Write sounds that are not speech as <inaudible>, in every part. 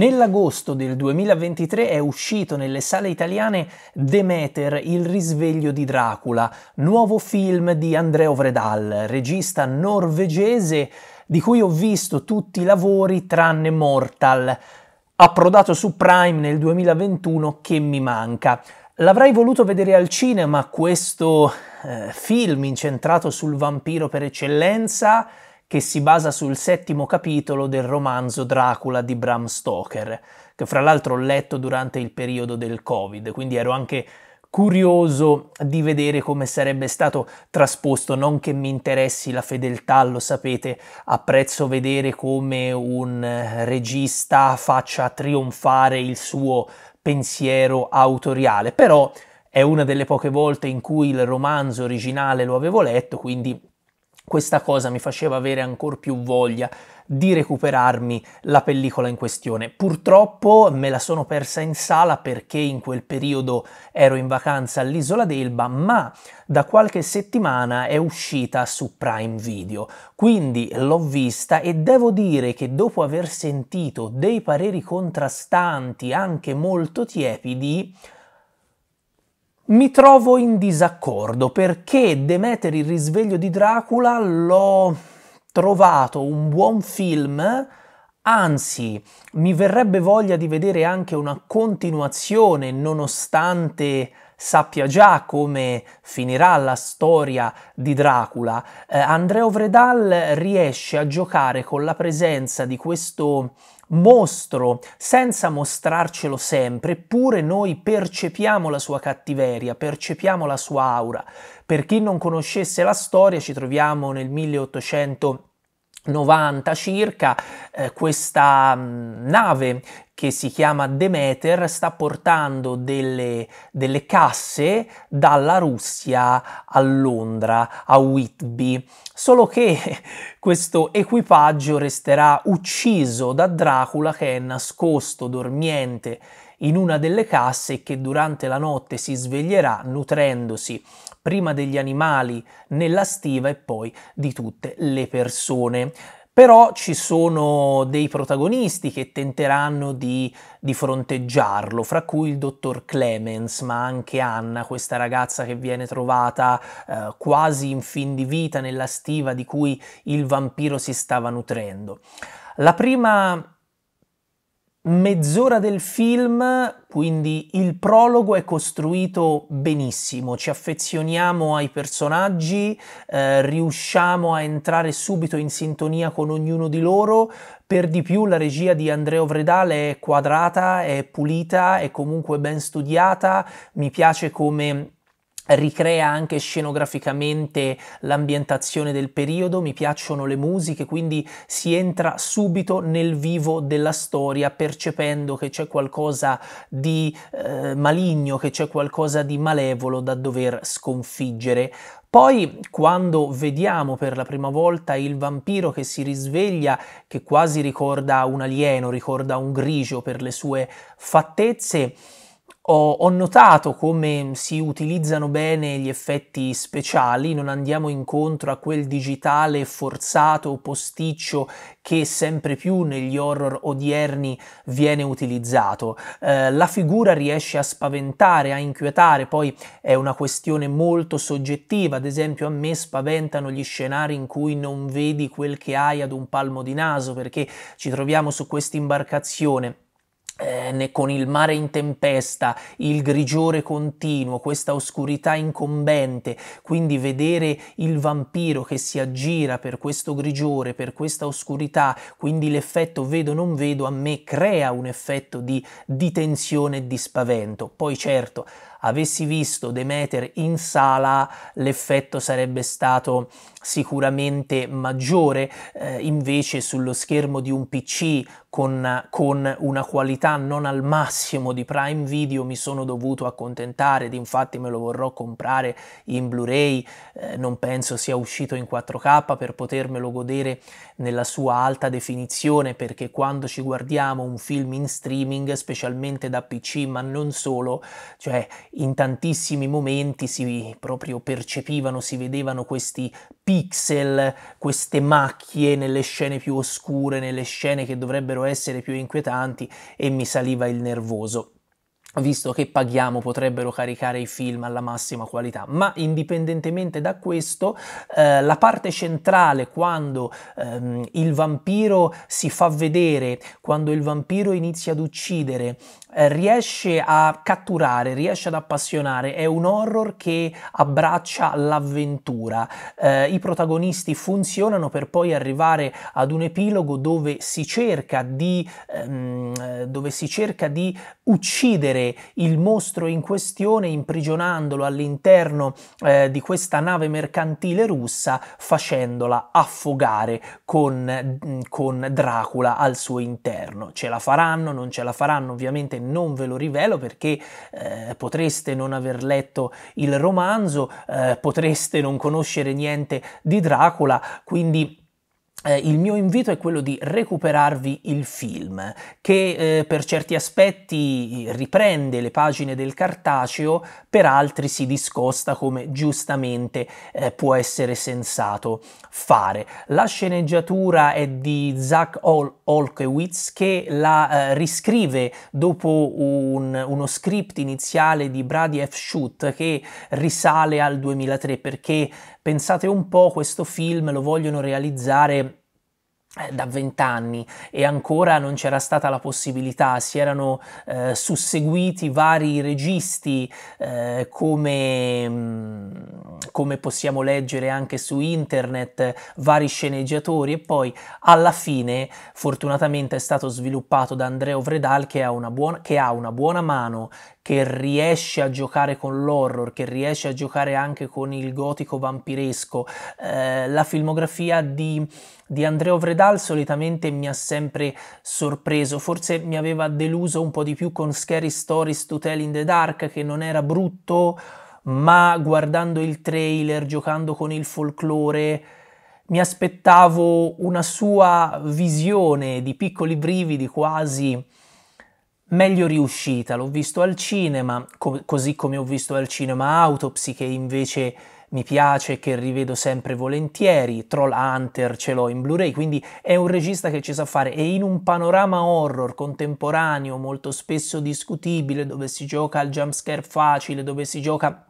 Nell'agosto del 2023 è uscito nelle sale italiane Demeter, il risveglio di Dracula, nuovo film di Andreo Vredal, regista norvegese di cui ho visto tutti i lavori tranne Mortal, approdato su Prime nel 2021 che mi manca. L'avrei voluto vedere al cinema questo eh, film incentrato sul vampiro per eccellenza, che si basa sul settimo capitolo del romanzo Dracula di Bram Stoker, che fra l'altro ho letto durante il periodo del Covid, quindi ero anche curioso di vedere come sarebbe stato trasposto, non che mi interessi la fedeltà, lo sapete, apprezzo vedere come un eh, regista faccia trionfare il suo pensiero autoriale, però è una delle poche volte in cui il romanzo originale lo avevo letto, quindi questa cosa mi faceva avere ancora più voglia di recuperarmi la pellicola in questione. Purtroppo me la sono persa in sala perché in quel periodo ero in vacanza all'isola d'Elba, ma da qualche settimana è uscita su Prime Video, quindi l'ho vista e devo dire che dopo aver sentito dei pareri contrastanti, anche molto tiepidi, mi trovo in disaccordo perché Demeter il risveglio di Dracula l'ho trovato un buon film, anzi mi verrebbe voglia di vedere anche una continuazione nonostante sappia già come finirà la storia di Dracula. Eh, Andreo Vredal riesce a giocare con la presenza di questo mostro senza mostrarcelo sempre, eppure noi percepiamo la sua cattiveria, percepiamo la sua aura. Per chi non conoscesse la storia, ci troviamo nel 1800 90 circa, eh, questa mm, nave che si chiama Demeter sta portando delle, delle, casse dalla Russia a Londra, a Whitby, solo che <laughs> questo equipaggio resterà ucciso da Dracula che è nascosto, dormiente in una delle casse e che durante la notte si sveglierà nutrendosi prima degli animali nella stiva e poi di tutte le persone. Però ci sono dei protagonisti che tenteranno di, di, fronteggiarlo, fra cui il dottor Clemens, ma anche Anna, questa ragazza che viene trovata eh, quasi in fin di vita nella stiva di cui il vampiro si stava nutrendo. La prima mezz'ora del film, quindi il prologo è costruito benissimo, ci affezioniamo ai personaggi, eh, riusciamo a entrare subito in sintonia con ognuno di loro, per di più la regia di Andrea Vredale è quadrata, è pulita, è comunque ben studiata, mi piace come ricrea anche scenograficamente l'ambientazione del periodo, mi piacciono le musiche, quindi si entra subito nel vivo della storia percependo che c'è qualcosa di eh, maligno, che c'è qualcosa di malevolo da dover sconfiggere. Poi quando vediamo per la prima volta il vampiro che si risveglia, che quasi ricorda un alieno, ricorda un grigio per le sue fattezze, ho, ho, notato come si utilizzano bene gli effetti speciali, non andiamo incontro a quel digitale forzato o posticcio che sempre più negli horror odierni viene utilizzato. Eh, la figura riesce a spaventare, a inquietare, poi è una questione molto soggettiva, ad esempio a me spaventano gli scenari in cui non vedi quel che hai ad un palmo di naso perché ci troviamo su questa imbarcazione eh, con il mare in tempesta, il grigiore continuo, questa oscurità incombente, quindi vedere il vampiro che si aggira per questo grigiore, per questa oscurità, quindi l'effetto vedo non vedo a me crea un effetto di, di tensione e di spavento. Poi certo, avessi visto Demeter in sala l'effetto sarebbe stato sicuramente maggiore, eh, invece sullo schermo di un PC con, con, una qualità non al massimo di Prime Video mi sono dovuto accontentare, ed infatti me lo vorrò comprare in Blu-ray, eh, non penso sia uscito in 4K per potermelo godere nella sua alta definizione, perché quando ci guardiamo un film in streaming, specialmente da PC ma non solo, cioè in tantissimi momenti si proprio percepivano, si vedevano questi pixel, queste macchie nelle scene più oscure, nelle scene che dovrebbero essere più inquietanti e mi saliva il nervoso visto che paghiamo potrebbero caricare i film alla massima qualità ma indipendentemente da questo eh, la parte centrale quando ehm, il vampiro si fa vedere quando il vampiro inizia ad uccidere eh, riesce a catturare riesce ad appassionare è un horror che abbraccia l'avventura eh, i protagonisti funzionano per poi arrivare ad un epilogo dove si cerca di ehm, dove si cerca di uccidere tenere il mostro in questione imprigionandolo all'interno eh, di questa nave mercantile russa facendola affogare con, mm, con Dracula al suo interno. Ce la faranno, non ce la faranno, ovviamente non ve lo rivelo perché eh, potreste non aver letto il romanzo, eh, potreste non conoscere niente di Dracula, quindi eh, il mio invito è quello di recuperarvi il film, che eh, per certi aspetti riprende le pagine del cartaceo, per altri si discosta come giustamente eh, può essere sensato fare. La sceneggiatura è di Zach Ol- Olkewitz che la eh, riscrive dopo un, uno script iniziale di Brady F. Schutt che risale al 2003 perché Pensate un po', questo film lo vogliono realizzare eh, da vent'anni e ancora non c'era stata la possibilità, si erano eh, susseguiti vari registi eh, come mh, mm, come possiamo leggere anche su internet, eh, vari sceneggiatori e poi alla fine fortunatamente è stato sviluppato da Andreo Vredal che ha una buona, ha una buona mano, che riesce a giocare con l'horror, che riesce a giocare anche con il gotico vampiresco. Eh, la filmografia di, di Andreo Vredal solitamente mi ha sempre sorpreso, forse mi aveva deluso un po' di più con Scary Stories to Tell in the Dark, che non era brutto ma guardando il trailer, giocando con il folklore, mi aspettavo una sua visione di piccoli brividi quasi meglio riuscita. L'ho visto al cinema, co- così come ho visto al cinema Autopsy, che invece mi piace, che rivedo sempre volentieri. Troll Hunter ce l'ho in Blu-ray, quindi è un regista che ci sa fare. E in un panorama horror contemporaneo, molto spesso discutibile, dove si gioca al jumpscare facile, dove si gioca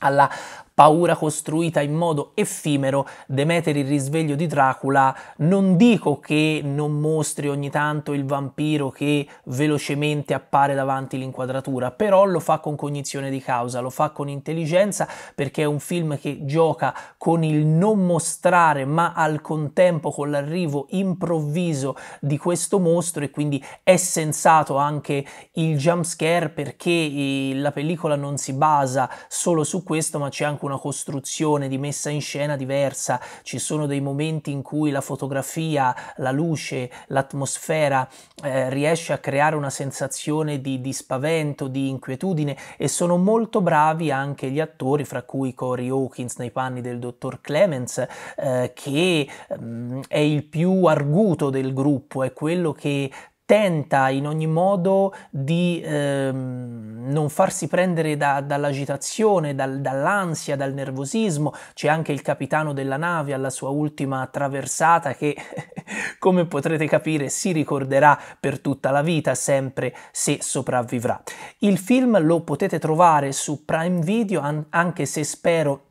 Αλλά paura costruita in modo effimero, Demeter il risveglio di Dracula, non dico che non mostri ogni tanto il vampiro che velocemente appare davanti l'inquadratura, però lo fa con cognizione di causa, lo fa con intelligenza perché è un film che gioca con il non mostrare ma al contempo con l'arrivo improvviso di questo mostro e quindi è sensato anche il jump scare perché eh, la pellicola non si basa solo su questo ma c'è anche un una costruzione di messa in scena diversa, ci sono dei momenti in cui la fotografia, la luce, l'atmosfera eh, riesce a creare una sensazione di, di spavento, di inquietudine e sono molto bravi anche gli attori, fra cui Corey Hawkins nei panni del dottor Clemens, eh, che mh, mm, è il più arguto del gruppo, è quello che tenta in ogni modo di ehm, non farsi prendere da, dall'agitazione, dal, dall'ansia, dal nervosismo. C'è anche il capitano della nave alla sua ultima attraversata che, <laughs> come potrete capire, si ricorderà per tutta la vita, sempre se sopravvivrà. Il film lo potete trovare su Prime Video, an- anche se spero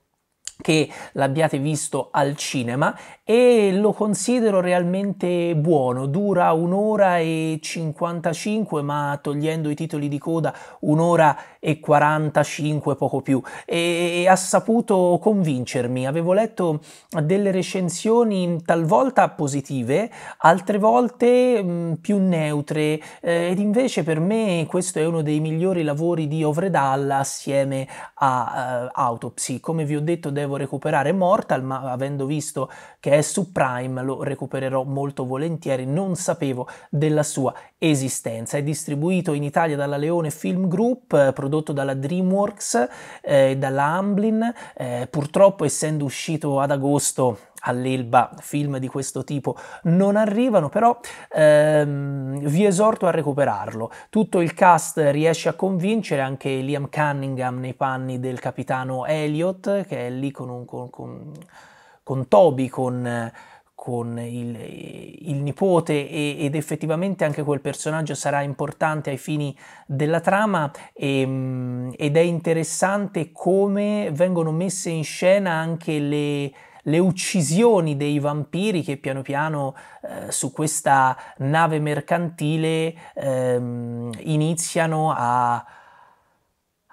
che l'abbiate visto al cinema e lo considero realmente buono, dura un'ora e 55 ma togliendo i titoli di coda un'ora e 45 poco più e, e ha saputo convincermi, avevo letto delle recensioni talvolta positive, altre volte mh, mm, più neutre eh, ed invece per me questo è uno dei migliori lavori di Ovredalla assieme a uh, Autopsy, come vi ho detto devo volevo recuperare Mortal, ma avendo visto che è su Prime lo recupererò molto volentieri, non sapevo della sua esistenza. È distribuito in Italia dalla Leone Film Group, eh, prodotto dalla DreamWorks, eh, dalla Amblin, eh, purtroppo essendo uscito ad agosto all'Elba film di questo tipo non arrivano, però ehm, vi esorto a recuperarlo. Tutto il cast riesce a convincere, anche Liam Cunningham nei panni del capitano Elliot, che è lì con, un, con, con, con Toby, con con il, il nipote e, ed effettivamente anche quel personaggio sarà importante ai fini della trama e, ehm, ed è interessante come vengono messe in scena anche le, le uccisioni dei vampiri che piano piano eh, su questa nave mercantile ehm, iniziano a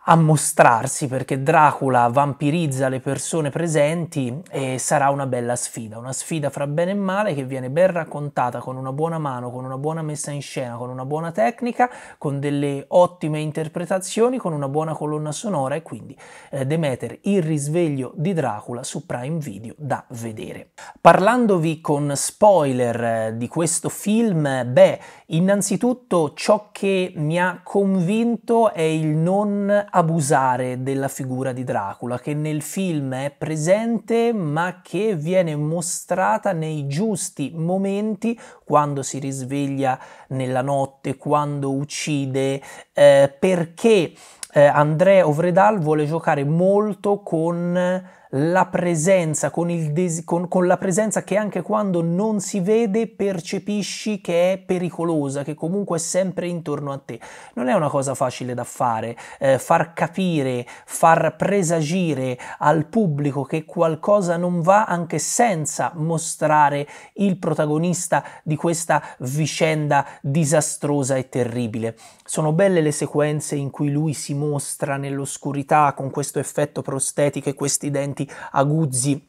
a mostrarsi perché Dracula vampirizza le persone presenti e sarà una bella sfida, una sfida fra bene e male che viene ben raccontata con una buona mano, con una buona messa in scena, con una buona tecnica, con delle ottime interpretazioni, con una buona colonna sonora e quindi eh, Demeter, il risveglio di Dracula su Prime Video da vedere. Parlandovi con spoiler eh, di questo film, beh, innanzitutto ciò che mi ha convinto è il non abusare della figura di Dracula, che nel film è presente ma che viene mostrata nei giusti momenti quando si risveglia nella notte, quando uccide, eh, perché eh, Andrea Ovredal vuole giocare molto con la presenza, con, des- con, con la presenza che anche quando non si vede percepisci che è pericolosa, che comunque è sempre intorno a te. Non è una cosa facile da fare, eh, far capire, far presagire al pubblico che qualcosa non va anche senza mostrare il protagonista di questa vicenda disastrosa e terribile. Sono belle le sequenze in cui lui si mostra nell'oscurità con questo effetto prostetico e questi denti Агудзи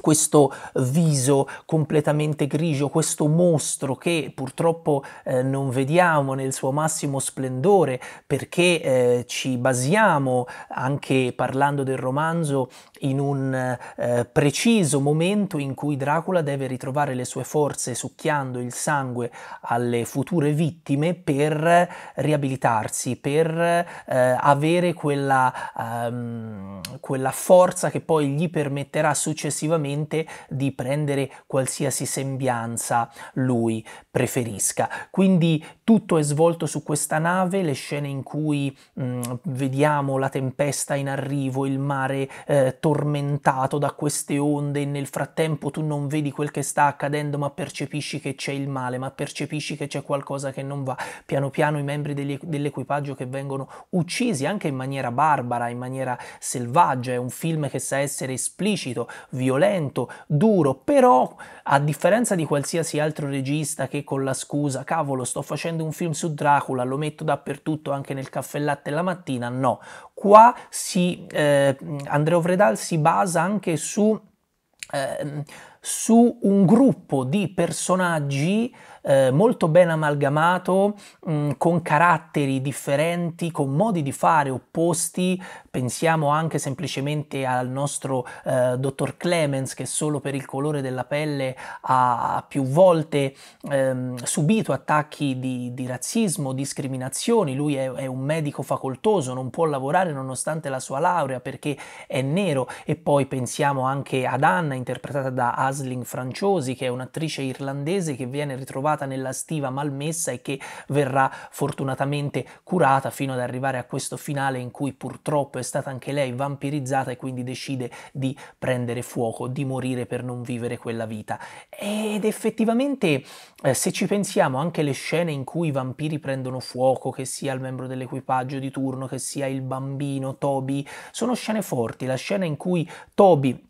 questo viso completamente grigio, questo mostro che purtroppo eh, non vediamo nel suo massimo splendore perché eh, ci basiamo anche parlando del romanzo in un eh, preciso momento in cui Dracula deve ritrovare le sue forze succhiando il sangue alle future vittime per riabilitarsi, per eh, avere quella, ehm, quella forza che poi gli permetterà successivamente veramente di prendere qualsiasi sembianza lui preferisca. Quindi tutto è svolto su questa nave, le scene in cui mh, mm, vediamo la tempesta in arrivo, il mare eh, tormentato da queste onde e nel frattempo tu non vedi quel che sta accadendo ma percepisci che c'è il male, ma percepisci che c'è qualcosa che non va. Piano piano i membri degli, dell'equipaggio che vengono uccisi anche in maniera barbara, in maniera selvaggia, è un film che sa essere esplicito, violento, lento, duro, però a differenza di qualsiasi altro regista che con la scusa cavolo sto facendo un film su Dracula, lo metto dappertutto anche nel caffè latte la mattina, no. Qua si, eh, Andreo Vredal si basa anche su... Eh, su un gruppo di personaggi eh, molto ben amalgamato, mh, mm, con caratteri differenti, con modi di fare opposti. Pensiamo anche semplicemente al nostro eh, dottor Clemens che solo per il colore della pelle ha più volte ehm, subito attacchi di, di, razzismo, discriminazioni. Lui è, è un medico facoltoso, non può lavorare nonostante la sua laurea perché è nero. E poi pensiamo anche ad Anna interpretata da Gosling Franciosi, che è un'attrice irlandese che viene ritrovata nella stiva malmessa e che verrà fortunatamente curata fino ad arrivare a questo finale in cui purtroppo è stata anche lei vampirizzata e quindi decide di prendere fuoco, di morire per non vivere quella vita. Ed effettivamente, eh, se ci pensiamo, anche le scene in cui i vampiri prendono fuoco, che sia il membro dell'equipaggio di turno, che sia il bambino Toby, sono scene forti. La scena in cui Toby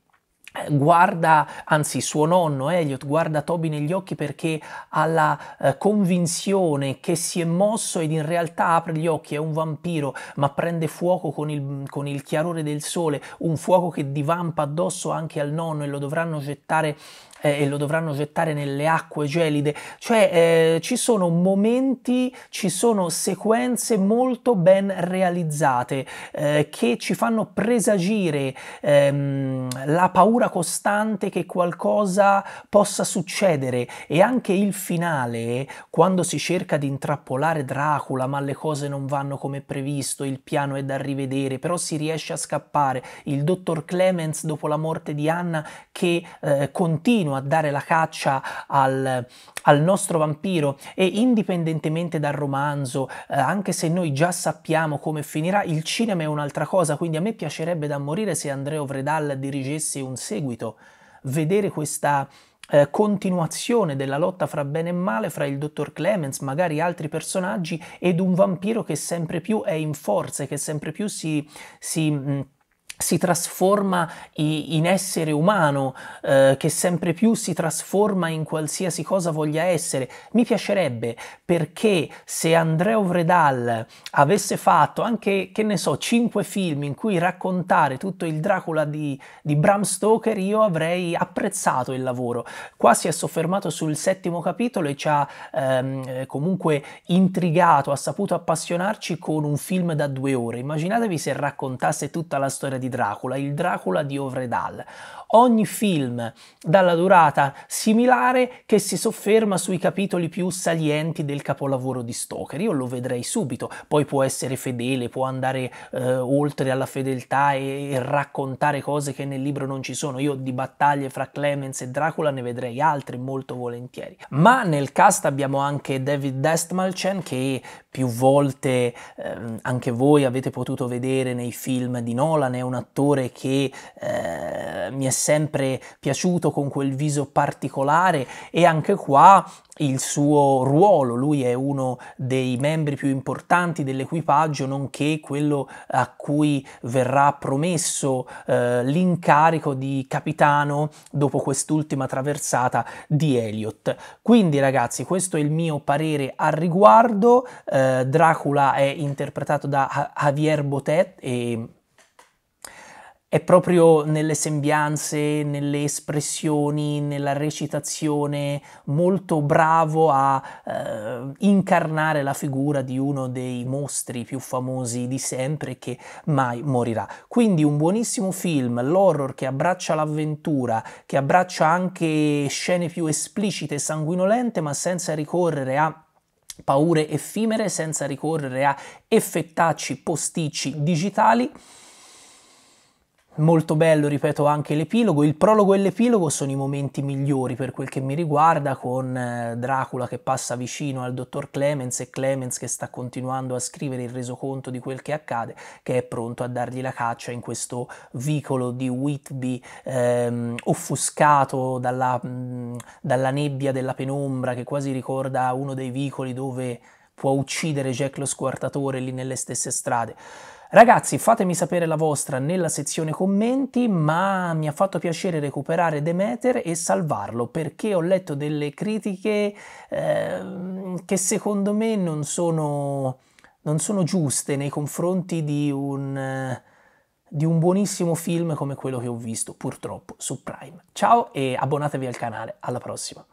guarda, anzi suo nonno Elliot guarda Toby negli occhi perché ha la eh, convinzione che si è mosso ed in realtà apre gli occhi, è un vampiro, ma prende fuoco con il, con il chiarore del sole, un fuoco che divampa addosso anche al nonno e lo dovranno gettare eh, e lo dovranno gettare nelle acque gelide. Cioè eh, ci sono momenti, ci sono sequenze molto ben realizzate eh, che ci fanno presagire ehm, la paura costante che qualcosa possa succedere e anche il finale, quando si cerca di intrappolare Dracula, ma le cose non vanno come previsto, il piano è da rivedere, però si riesce a scappare. Il dottor Clemens dopo la morte di Anna che eh, continua continua a dare la caccia al, al nostro vampiro e indipendentemente dal romanzo, eh, anche se noi già sappiamo come finirà, il cinema è un'altra cosa, quindi a me piacerebbe da morire se Andrea Vredal dirigesse un seguito, vedere questa eh, continuazione della lotta fra bene e male, fra il dottor Clemens, magari altri personaggi, ed un vampiro che sempre più è in forza e che sempre più si... si mh, si trasforma in essere umano, eh, che sempre più si trasforma in qualsiasi cosa voglia essere. Mi piacerebbe perché se Andrea Vredal avesse fatto anche, che ne so, cinque film in cui raccontare tutto il Dracula di, di Bram Stoker, io avrei apprezzato il lavoro. Qua si è soffermato sul settimo capitolo e ci ha ehm, comunque intrigato, ha saputo appassionarci con un film da due ore. Immaginatevi se raccontasse tutta la storia di Dracula, il Dracula di Ovredal ogni film dalla durata similare che si sofferma sui capitoli più salienti del capolavoro di Stoker. Io lo vedrei subito, poi può essere fedele, può andare eh, oltre alla fedeltà e, e, raccontare cose che nel libro non ci sono. Io di battaglie fra Clemens e Dracula ne vedrei altre molto volentieri. Ma nel cast abbiamo anche David Destmalchen che più volte ehm, anche voi avete potuto vedere nei film di Nolan, è un attore che eh, mi è sempre piaciuto con quel viso particolare e anche qua il suo ruolo, lui è uno dei membri più importanti dell'equipaggio, nonché quello a cui verrà promesso eh, l'incarico di capitano dopo quest'ultima traversata di Elliot. Quindi ragazzi, questo è il mio parere al riguardo. Eh, Dracula è interpretato da Javier Botet e è proprio nelle sembianze, nelle espressioni, nella recitazione, molto bravo a eh, incarnare la figura di uno dei mostri più famosi di sempre che mai morirà. Quindi un buonissimo film, l'horror che abbraccia l'avventura, che abbraccia anche scene più esplicite e sanguinolente, ma senza ricorrere a paure effimere, senza ricorrere a effettacci posticci digitali molto bello, ripeto, anche l'epilogo. Il prologo e l'epilogo sono i momenti migliori per quel che mi riguarda, con eh, Dracula che passa vicino al dottor Clemens e Clemens che sta continuando a scrivere il resoconto di quel che accade, che è pronto a dargli la caccia in questo vicolo di Whitby ehm, offuscato dalla, mm, dalla nebbia della penombra che quasi ricorda uno dei vicoli dove può uccidere Jack lo squartatore lì nelle stesse strade. Ragazzi, fatemi sapere la vostra nella sezione commenti, ma mi ha fatto piacere recuperare Demeter e salvarlo perché ho letto delle critiche eh, che secondo me non sono, non sono, giuste nei confronti di un, eh, di un buonissimo film come quello che ho visto, purtroppo, su Prime. Ciao e abbonatevi al canale, alla prossima!